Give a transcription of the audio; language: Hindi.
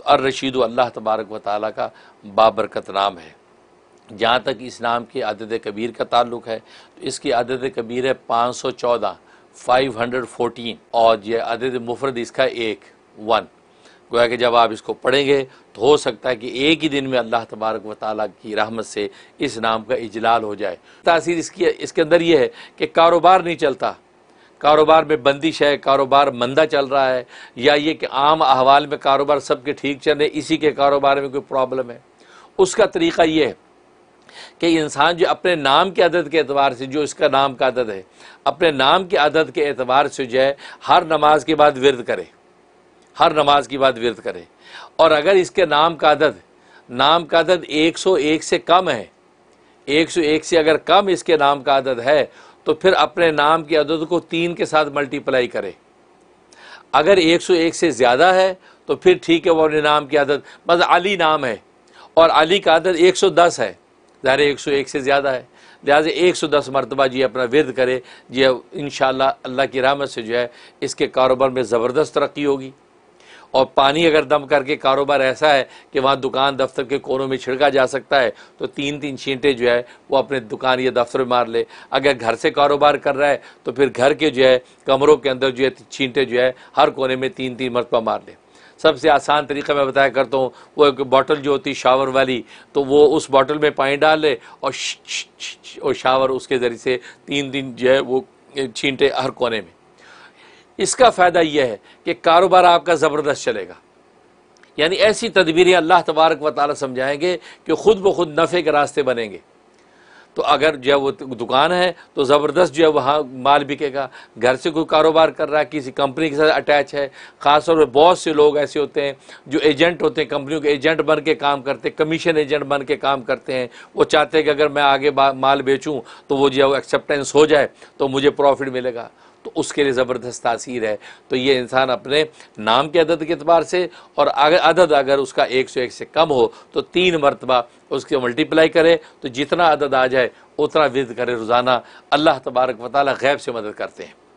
तो अर रशीद अल्लाह तबारक व ताली का बाबरकत नाम है जहाँ तक इस नाम की आदत कबीर का ताल्लुक है तो इसकी आदत कबीर है पाँच सौ चौदह फाइव हंड्रेड फोटीन और ये अदद मुफरद इसका एक वन गोया कि जब आप इसको पढ़ेंगे तो हो सकता है कि एक ही दिन में अल्लाह तबारक व ताली की रहमत से इस नाम का इजलाल हो जाए तासीर इसकी इसके अंदर यह है कि कारोबार नहीं चलता कारोबार में बंदिश है कारोबार मंदा चल रहा है या ये कि आम अहवाल में कारोबार सबके ठीक चल रहे इसी के कारोबार में कोई प्रॉब्लम है उसका तरीका ये है कि इंसान जो अपने नाम की आदत के अतबार से जो इसका नाम का आदत है अपने नाम की आदत के अतबार से जो है हर नमाज के बाद विरद करे हर नमाज के बाद विरद करे और अगर इसके नाम का आदत नाम का आदत 101 से कम है 101 से अगर कम इसके नाम का आदत है तो फिर अपने नाम की अदद को तीन के साथ मल्टीप्लाई करें अगर एक सौ एक से ज़्यादा है तो फिर ठीक है वो अपने नाम की आदत बस अली नाम है और अली का आदत एक सौ दस है ज़ाहिर एक सौ एक से ज़्यादा है लिहाजा एक सौ दस मरतबा जी अपना विध करे जी इन अल्लाह की रामत से जो है इसके कारोबार में ज़बरदस्त तरक्की होगी और पानी अगर दम करके कारोबार ऐसा है कि वहाँ दुकान दफ्तर के कोनों में छिड़का जा सकता है तो तीन तीन छींटे जो है वो अपने दुकान या दफ्तर में मार ले अगर घर से कारोबार कर रहा है तो फिर घर के जो है कमरों के अंदर जो है छींटे जो है हर कोने में तीन तीन मरतबा मार ले सबसे आसान तरीका मैं बताया करता हूँ वो एक बॉटल जो होती शावर वाली तो वो उस बॉटल में पानी डाल ले और श, श, श, और शावर उसके ज़रिए से तीन दिन जो है वो छींटे हर कोने में इसका फ़ायदा यह है कि कारोबार आपका ज़बरदस्त चलेगा यानी ऐसी तदबीरें अल्लाह तबारक व ताली समझाएंगे कि ख़ुद ब खुद नफ़े के रास्ते बनेंगे तो अगर जो है वो दुकान है तो ज़बरदस्त जो है वहाँ माल बिकेगा घर से कोई कारोबार कर रहा है किसी कंपनी के साथ अटैच है ख़ासतौर पर बहुत से लोग ऐसे होते हैं जो एजेंट होते हैं कंपनियों के एजेंट बन के काम करते हैं कमीशन एजेंट बन के काम करते हैं वो चाहते हैं कि अगर मैं आगे माल बेचूँ तो वो जो है वो एक्सेप्टेंस हो जाए तो मुझे प्रॉफिट मिलेगा तो उसके लिए ज़बरदस्त तासीर है तो ये इंसान अपने नाम के अदद के अतबार से और अगर अदद अगर उसका एक सौ एक से कम हो तो तीन मरतबा उसके मल्टीप्लाई करे तो जितना अदद आ जाए उतना विद करे रोज़ाना अल्लाह तबारक वाली गैब से मदद करते हैं